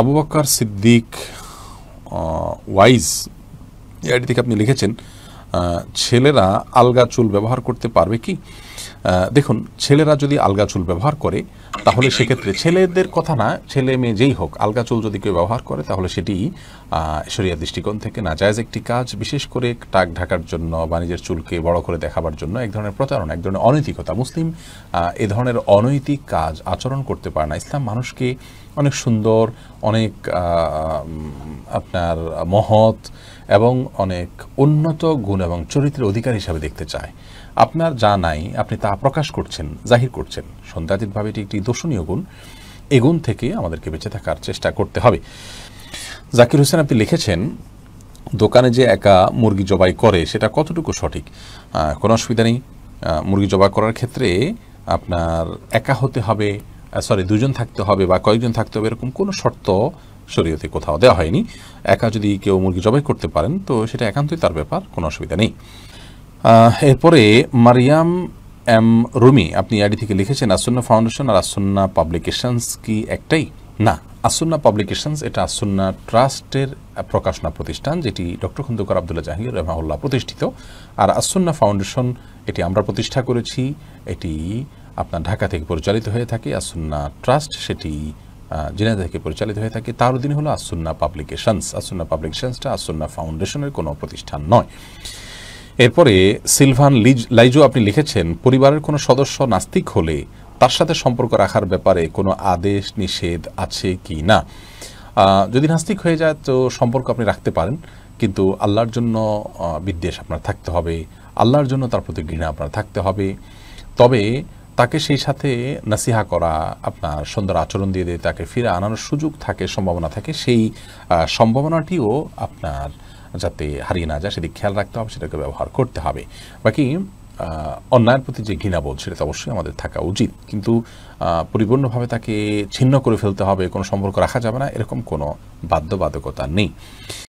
Abu Bakkar Siddique wise এটি থেকে আপনি লিখেছেন ছেলেরা আলগা চুল ব্যবহার করতে পারবে কি দেখুন ছেলেরা যদি আলগা চুল ব্যবহার করে তাহলে সেক্ষেত্রে ছেলেদের কথা না ছেলে মেয়ে যেই হোক আলগা চুল যদি কেউ ব্যবহার করে তাহলে সেটি শরিয়া দৃষ্টিকোণ থেকে না নাজায়জ একটি কাজ বিশেষ করে টাক ঢাকার জন্য বা নিজের চুলকে বড় করে দেখাবার জন্য এক ধরনের প্রচারণা এক ধরনের অনৈতিকতা মুসলিম এ ধরনের অনৈতিক কাজ আচরণ করতে পারে না ইসলাম মানুষকে অনেক সুন্দর অনেক আপনার মহৎ এবং অনেক উন্নত গুণ এবং চরিত্রের অধিকার হিসাবে দেখতে চায় আপনার যা নাই আপনি তা প্রকাশ করছেন জাহির করছেন সন্ধ্যাতীতভাবে এটি একটি দর্শনীয় গুণ এ গুণ থেকে আমাদেরকে বেঁচে থাকার চেষ্টা করতে হবে জাকির হোসেন আপনি লিখেছেন দোকানে যে একা মুরগি জবাই করে সেটা কতটুকু সঠিক কোনো অসুবিধা নেই মুরগি জবাই করার ক্ষেত্রে আপনার একা হতে হবে সরি দুজন থাকতে হবে বা কয়েকজন থাকতে হবে এরকম কোনো শর্ত শরীয়তে কোথাও দেওয়া হয়নি একা যদি কেউ মুরগি জবাই করতে পারেন তো সেটা একান্তই তার ব্যাপার কোনো অসুবিধা নেই এরপরে মারিয়াম এম রুমি আপনি আইডি থেকে লিখেছেন আসন্না ফাউন্ডেশন আর আসন্না পাবলিকেশনস কি একটাই না আসন্না পাবলিকেশনস এটা আসন্না ট্রাস্টের প্রকাশনা প্রতিষ্ঠান যেটি ডক্টর খন্দকার আবদুল্লাহ জাহাঙ্গীর রহমাউল্লাহ প্রতিষ্ঠিত আর আসন্না ফাউন্ডেশন এটি আমরা প্রতিষ্ঠা করেছি এটি আপনার ঢাকা থেকে পরিচালিত হয়ে থাকে আসুন্না ট্রাস্ট সেটি জিনাদা থেকে পরিচালিত হয়ে থাকে তার অধীনে হলো আসুন্না পাবলিকেশনস আসুন্না পাবলিকেশনসটা আসুন্না ফাউন্ডেশনের কোনো প্রতিষ্ঠান নয় এরপরে সিলভান লিজ লাইজু আপনি লিখেছেন পরিবারের কোনো সদস্য নাস্তিক হলে তার সাথে সম্পর্ক রাখার ব্যাপারে কোনো আদেশ নিষেধ আছে কি না যদি নাস্তিক হয়ে যায় তো সম্পর্ক আপনি রাখতে পারেন কিন্তু আল্লাহর জন্য বিদ্বেষ আপনার থাকতে হবে আল্লাহর জন্য তার প্রতি ঘৃণা আপনার থাকতে হবে তবে তাকে সেই সাথে নাসিহা করা আপনার সুন্দর আচরণ দিয়ে দিয়ে তাকে ফিরে আনানোর সুযোগ থাকে সম্ভাবনা থাকে সেই সম্ভাবনাটিও আপনার যাতে হারিয়ে না যায় সেদিকে খেয়াল রাখতে হবে সেটাকে ব্যবহার করতে হবে বাকি অন্যায়ের প্রতি যে ঘৃণাবোধ সেটা তো অবশ্যই আমাদের থাকা উচিত কিন্তু পরিপূর্ণভাবে তাকে ছিন্ন করে ফেলতে হবে কোনো সম্পর্ক রাখা যাবে না এরকম কোনো বাধ্যবাধকতা নেই